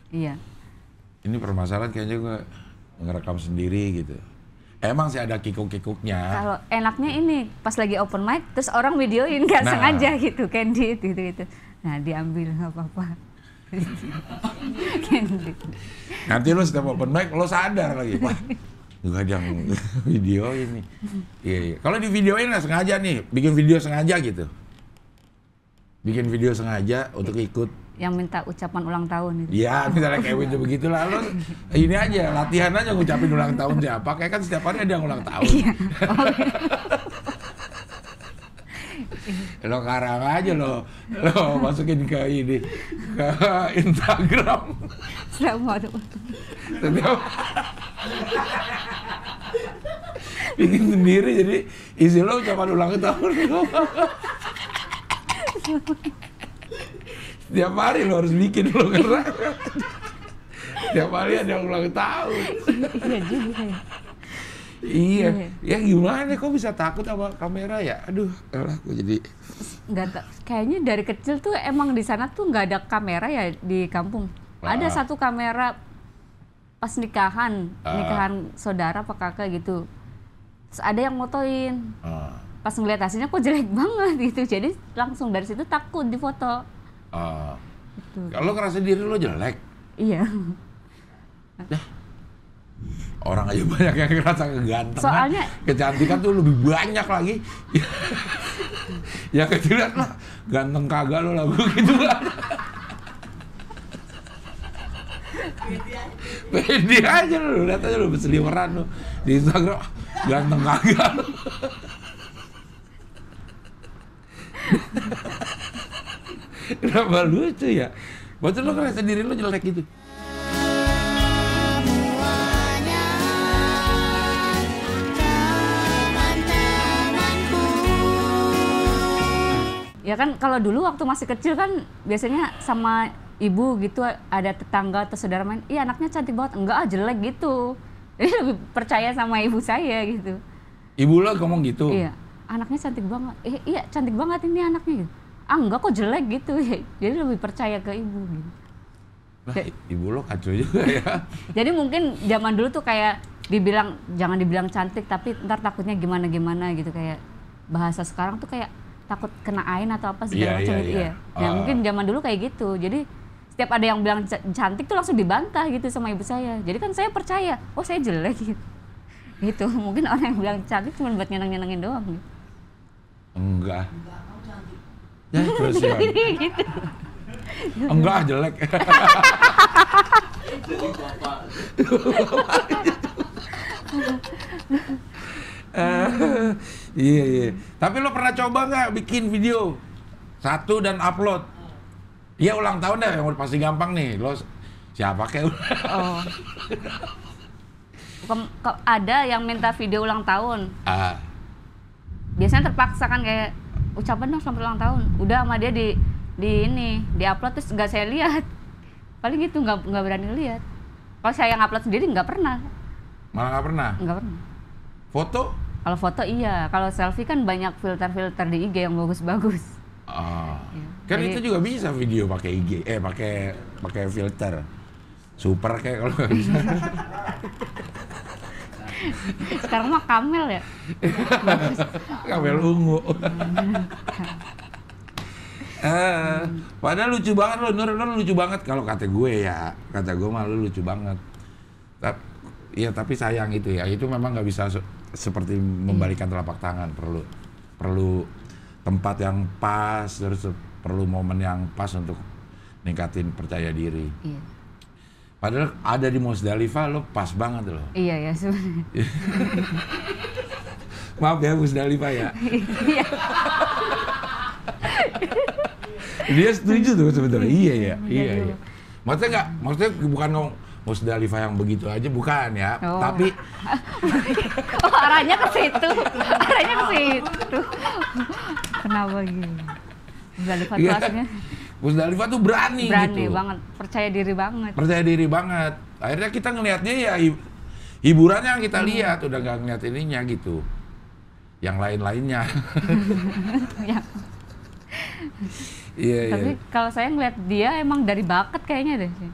S2: Iya.
S1: Ini permasalahan kayaknya gue ngerekam sendiri gitu. Emang sih ada kikuk-kikuknya. Kalau
S2: enaknya ini pas lagi open mic terus orang videoin nggak nah. sengaja gitu Candy itu gitu, gitu. Nah diambil nggak apa-apa. Candy.
S1: Nanti lo setiap open mic lo sadar lagi. Wah, kadang video ini. Iya, iya. Kalau di videoin nggak sengaja nih, bikin video sengaja gitu. Bikin video sengaja untuk ikut
S2: yang minta ucapan ulang tahun itu. Iya, misalnya kayak begitu
S1: begitulah lo ini aja latihan aja ngucapin ulang tahun siapa. Kayak kan setiap hari ada yang ulang tahun. Iya. lo karang aja lo lo masukin ke ini ke Instagram Selama ada setiap bikin sendiri jadi isi lo cuma ulang tahun lo setiap hari lo harus bikin lo karang. setiap hari ada ulang tahun iya juga ya iya, iya. Iya. iya ya gimana kok bisa takut sama kamera ya aduh elah aku jadi
S2: nggak kayaknya dari kecil tuh emang di sana tuh nggak ada kamera ya di kampung ah. ada satu kamera pas nikahan ah. nikahan saudara apa kakak gitu Terus ada yang motoin ah. pas ngeliat hasilnya kok jelek banget gitu jadi langsung dari situ takut difoto
S1: ah. gitu. kalau ngerasa diri lo jelek
S2: iya nah
S1: orang aja banyak yang ngerasa kegantengan soalnya kecantikan tuh lebih banyak lagi ya kecilan gitu lah ganteng kagak lo lagu gitu kan pede aja lo lihat aja lo berseliweran lo di Instagram ganteng kagak lo Kenapa lucu ya? Maksud lo ngerasa diri lo jelek gitu?
S2: ya kan kalau dulu waktu masih kecil kan biasanya sama ibu gitu ada tetangga atau saudara main, iya anaknya cantik banget, enggak ah jelek gitu. Jadi lebih percaya sama ibu saya gitu.
S1: Ibu lo ngomong gitu? Iya,
S2: anaknya cantik banget. Eh, iya cantik banget ini anaknya gitu. Ah enggak kok jelek gitu. Jadi lebih percaya ke ibu gitu.
S1: Lah, ibu lo kacau juga ya.
S2: Jadi mungkin zaman dulu tuh kayak dibilang jangan dibilang cantik tapi ntar takutnya gimana gimana gitu kayak bahasa sekarang tuh kayak takut kena ain atau apa segala iya, yeah, macam yeah, gitu yeah. ya. Iya. Nah, ah. mungkin zaman dulu kayak gitu. Jadi setiap ada yang bilang cantik tuh langsung dibantah gitu sama ibu saya. Jadi kan saya percaya, oh saya jelek gitu. Gitu. Mungkin orang yang bilang cantik cuma buat nyenang-nyenangin doang. Gitu.
S1: Enggak. Enggak, kamu Ya, terus ya. gitu.
S2: Enggak jelek.
S1: Iya iya. Tapi lo pernah coba nggak bikin video satu dan upload? Iya ulang tahun deh, yang pasti gampang nih. Lo siapa kayak? Oh.
S2: ada yang minta video ulang tahun. Ah. Biasanya terpaksa kan kayak ucapan dong selamat ulang tahun. Udah sama dia di di ini di upload terus nggak saya lihat. Paling gitu nggak nggak berani lihat. Kalau saya yang upload sendiri nggak pernah.
S1: Malah nggak pernah. Nggak pernah. Foto?
S2: Kalau foto iya, kalau selfie kan banyak filter-filter di IG yang bagus-bagus.
S1: Ah. Ya. Kan Jadi, itu juga bisa video pakai IG, eh pakai pakai filter. Super kayak kalau nggak bisa.
S2: Sekarang mah kamel ya. kamel ungu.
S1: Eh, padahal lucu banget lo, Nur, lo lucu banget kalau kata gue ya, kata gue mah lo lucu banget. Tapi, ya tapi sayang itu ya, itu memang nggak bisa seperti iya. membalikan telapak tangan perlu perlu tempat yang pas terus perlu momen yang pas untuk ningkatin percaya diri. Iya. Padahal ada di Musdalifah lo pas banget lo
S2: Iya ya sebenarnya.
S1: Maaf ya Musdalifah ya.
S2: Iya.
S1: Dia setuju tuh sebetulnya. Iya ya. Iya iya. Maksudnya nggak, maksudnya bukan ngomong Musdalifah yang begitu aja bukan ya. Oh. Tapi
S2: oh, arahnya ke situ. Arahnya ke situ. Kenapa gini? Musdalifah tuh iya.
S1: Musdalifah tuh berani, berani gitu. banget,
S2: percaya diri banget.
S1: Percaya diri banget. Akhirnya kita ngelihatnya ya hiburannya yang kita hmm. lihat, udah gak ngeliat ininya gitu. Yang lain-lainnya. Ya.
S2: Iya. Iya, Tapi iya. kalau saya ngeliat dia emang dari bakat kayaknya deh sih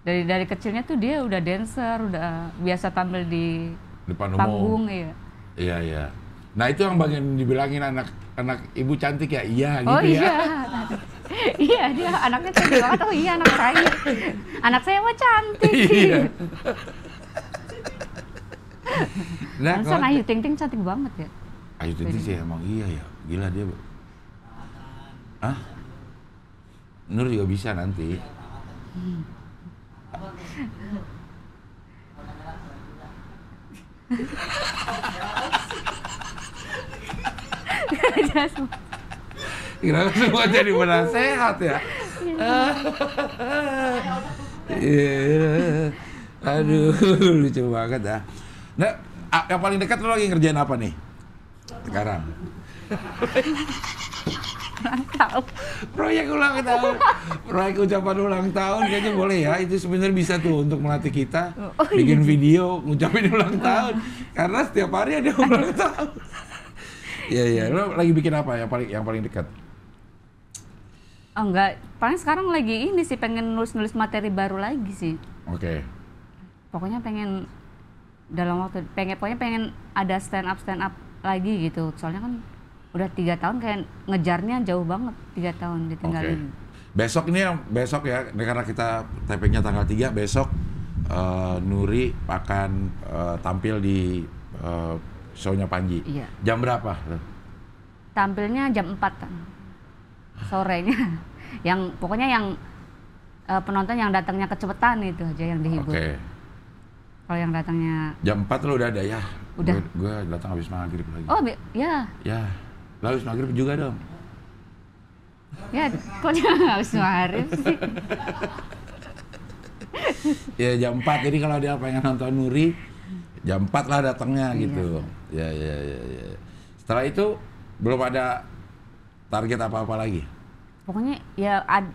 S2: dari dari kecilnya tuh dia udah dancer udah biasa tampil di
S1: depan panggung ya iya iya nah itu yang bagian dibilangin anak anak ibu cantik ya iya gitu oh, iya. ya
S2: iya dia anaknya cantik banget oh iya anak saya anak saya mah cantik iya.
S1: nah, kalau...
S2: Ayu Ting Ting cantik banget ya Ayu Ting Ting sih
S1: emang iya ya gila dia ah Nur juga bisa nanti
S2: hmm.
S1: Kira semua jadi sehat ya. Iya. Aduh, lucu banget ya. Nah, yang paling dekat lo lagi ngerjain apa nih? Sekarang.
S2: ulang tahun.
S1: Proyek ulang tahun. Proyek ucapan ulang tahun kayaknya boleh ya. Itu sebenarnya bisa tuh untuk melatih kita
S2: oh, iya bikin iya.
S1: video ngucapin ulang oh. tahun. Karena setiap hari ada ulang tahun. Iya iya. Lo lagi bikin apa yang paling yang paling dekat?
S2: Oh enggak, paling sekarang lagi ini sih pengen nulis-nulis materi baru lagi sih. Oke. Okay. Pokoknya pengen dalam waktu pengen pokoknya pengen ada stand up stand up lagi gitu. Soalnya kan udah tiga tahun kayak ngejarnya jauh banget tiga tahun ditinggalin. Okay.
S1: Besok ini besok ya karena kita tapingnya tanggal 3 besok uh, Nuri akan uh, tampil di uh, shownya Panji. Iya. Jam berapa?
S2: Tampilnya jam 4 kan. Sorenya. yang pokoknya yang uh, penonton yang datangnya kecepetan itu aja yang dihibur. Oke. Okay. Kalau yang datangnya
S1: jam 4 lo udah ada ya? Udah. Gue datang habis maghrib lagi. Oh, ya. Ya. Lalu maghrib juga dong.
S2: Ya, kok harus Arif sih?
S1: ya jam 4, jadi kalau dia pengen nonton Nuri, jam 4 lah datangnya iya. gitu. Ya, ya, ya, ya. Setelah itu belum ada target apa-apa lagi?
S2: Pokoknya ya ad,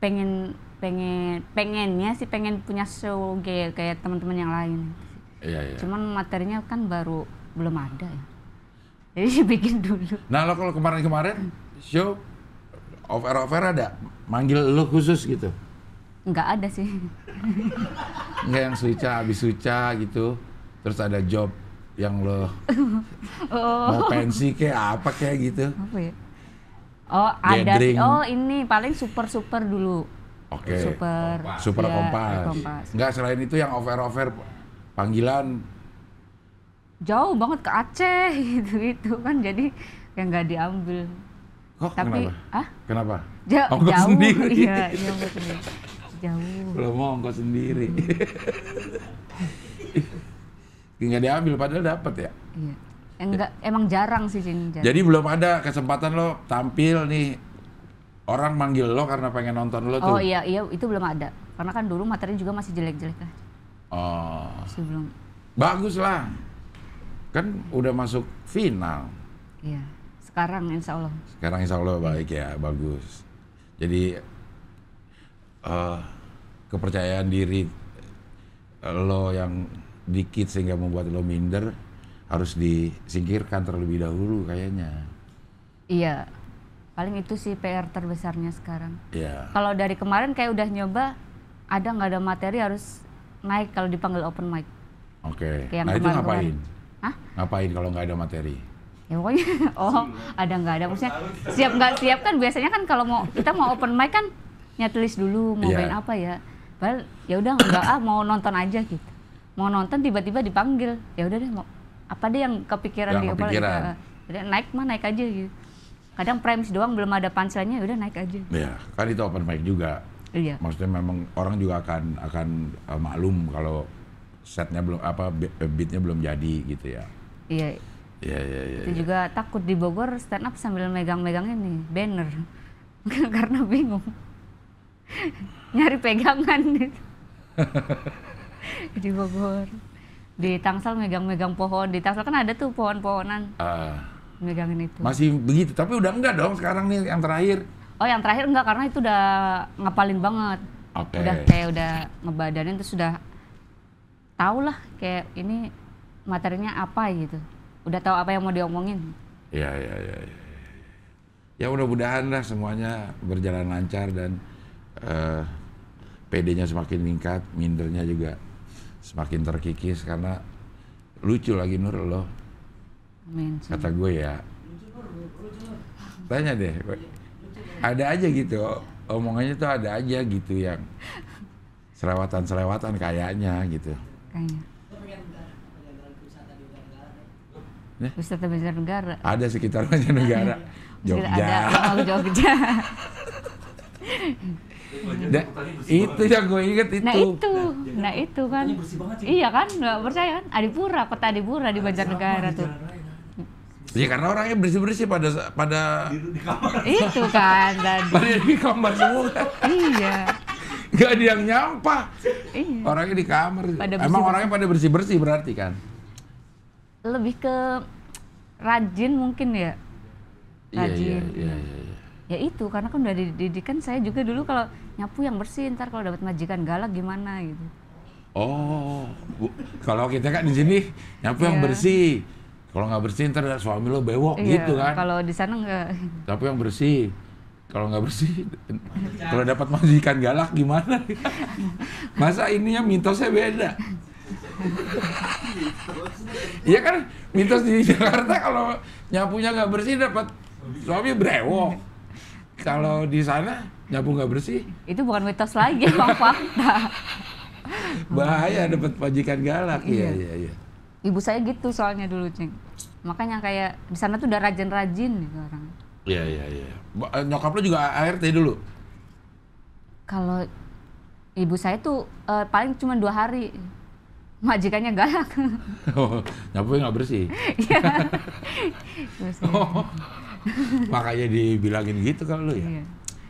S2: pengen pengen pengennya sih pengen punya show kayak kayak teman-teman yang lain. Iya, iya. Cuman materinya kan baru belum ada ya. Jadi bikin dulu.
S1: Nah lo kalau kemarin-kemarin show of air of air ada manggil lo khusus gitu?
S2: Enggak ada sih.
S1: Enggak yang suica habis suica gitu. Terus ada job yang lo oh.
S2: mau pensi
S1: kayak apa kayak gitu?
S2: Apa ya? Oh ada. sih. Oh ini paling super super dulu.
S1: Oke. Okay. Super. Kompas. Super ya, kompas. kompas. selain itu yang over air panggilan
S2: jauh banget ke Aceh gitu gitu kan jadi yang nggak diambil Kok, tapi kenapa? ah kenapa ja ongkos jauh sendiri iya, iya sendiri jauh belum
S1: mau ongkos sendiri nggak diambil padahal dapat ya iya
S2: enggak ya. emang jarang sih sini jarang. jadi
S1: belum ada kesempatan lo tampil nih orang manggil lo karena pengen nonton lo oh, tuh oh iya
S2: iya itu belum ada karena kan dulu materinya juga masih jelek-jelek lah oh sebelum
S1: bagus lah kan udah masuk final.
S2: Iya. Sekarang insya Allah.
S1: Sekarang insya Allah baik ya, bagus. Jadi uh, kepercayaan diri eh, lo yang dikit sehingga membuat lo minder harus disingkirkan terlebih dahulu kayaknya.
S2: Iya, paling itu sih PR terbesarnya sekarang. Iya. Kalau dari kemarin kayak udah nyoba, ada nggak ada materi harus naik kalau dipanggil open mic. Oke. Okay. nah itu ngapain? Kemarin Hah?
S1: Ngapain kalau nggak ada materi?
S2: Ya pokoknya, oh ada nggak ada, maksudnya siap nggak siap kan biasanya kan kalau mau kita mau open mic kan nyatulis dulu mau yeah. main apa ya. Padahal ya udah nggak ah mau nonton aja gitu. Mau nonton tiba-tiba dipanggil, ya udah deh mau apa deh yang kepikiran yang di kepala Ya, naik mah naik aja gitu. Kadang premis doang belum ada panselnya, ya udah naik aja.
S1: Iya, kan itu open mic juga. Iya. Maksudnya memang orang juga akan akan uh, maklum kalau setnya belum apa beatnya belum jadi gitu ya. Iya. Iya iya iya. Itu ya.
S2: juga takut di Bogor stand up sambil megang-megang ini banner karena bingung nyari pegangan gitu. di Bogor. Di Tangsel megang-megang pohon. Di Tangsel kan ada tuh pohon-pohonan. Uh, megangin itu. Masih
S1: begitu, tapi udah enggak dong sekarang nih yang terakhir.
S2: Oh, yang terakhir enggak karena itu udah ngapalin banget.
S1: Okay. Udah kayak
S2: udah ngebadanin terus sudah tahu lah kayak ini materinya apa gitu. Udah tahu apa yang mau diomongin.
S1: Iya, iya, iya. Ya, ya mudah-mudahan lah semuanya berjalan lancar dan uh, eh, PD-nya semakin meningkat, mindernya juga semakin terkikis karena lucu lagi Nur lo.
S2: Amin. Kata
S1: gue ya. Tanya deh. Ada aja gitu. Omongannya tuh ada aja gitu yang serawatan-serawatan kayaknya gitu
S2: kayaknya Nah. Banjar Negara. Ada sekitar Banjar Negara.
S1: Jogja. Ada, Jogja. nah, itu yang gue inget nah, itu. Nah itu,
S2: nah, itu kan. Iya kan, nggak percaya kan? Adipura, kota Adipura di Negara tuh.
S1: Ya iya, karena orangnya bersih-bersih pada pada di, di kamar. Itu
S2: kan tadi.
S1: Pada di kamar semua. iya. Gak ada yang nyampah. Iya. Orangnya di kamar.
S2: Pada bersih Emang orangnya
S1: pada bersih-bersih berarti kan?
S2: Lebih ke rajin mungkin ya. Iya, iya, rajin. Iya, iya, iya, iya. Ya itu karena kan udah dididikan saya juga dulu kalau nyapu yang bersih ntar kalau dapat majikan galak gimana gitu.
S1: Oh, kalau kita kan di sini nyapu yang bersih. Kalau nggak bersih ntar suami lo bewok iya, gitu kan. Kalau di sana nggak. Nyapu yang bersih kalau nggak bersih kalau dapat majikan galak gimana masa ininya mitosnya beda Iya kan mitos di Jakarta kalau nyapunya nggak bersih dapat suami brewok kalau di sana nyapu nggak bersih
S2: itu bukan mitos lagi bang fakta
S1: bahaya dapat majikan galak iya, iya iya iya
S2: ibu saya gitu soalnya dulu ceng makanya kayak di sana tuh udah rajin-rajin gitu orang
S1: Iya iya iya. Eh, nyokap lu juga ART dulu?
S2: Kalau ibu saya tuh uh, paling cuma dua hari. Majikannya galak.
S1: oh, nyapu nggak bersih. Iya. oh, makanya dibilangin gitu kalau lu ya.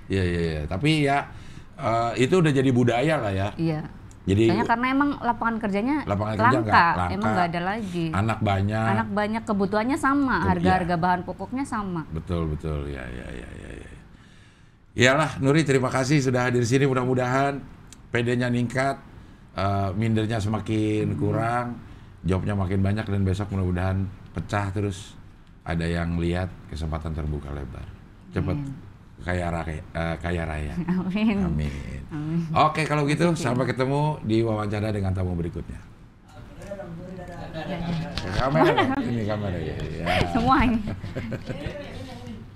S1: Iya iya iya. Ya. Tapi ya uh, itu udah jadi budaya lah ya. Iya. Jadi Kayaknya
S2: karena emang lapangan kerjanya lapangan kerja langka, langka, emang nggak ada lagi.
S1: Anak banyak. Anak
S2: banyak kebutuhannya sama, harga-harga ya. bahan pokoknya sama.
S1: Betul betul ya ya ya ya. ya. Iyalah Nuri terima kasih sudah hadir sini mudah-mudahan PD-nya ningkat, uh, mindernya semakin hmm. kurang, jawabnya makin banyak dan besok mudah-mudahan pecah terus ada yang lihat kesempatan terbuka lebar. Cepat kaya raya. Uh, kaya raya. Amin. Amin. Amin. Oke, kalau gitu Oke. sampai ketemu di wawancara dengan tamu berikutnya.
S2: Ya, kamera mana? ini kamera ya. ya. Semuanya.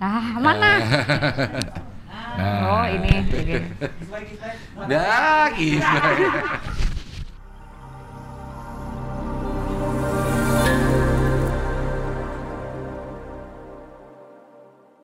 S1: ah, mana? Nah. Oh, ini. ini.
S2: Dah, kisah.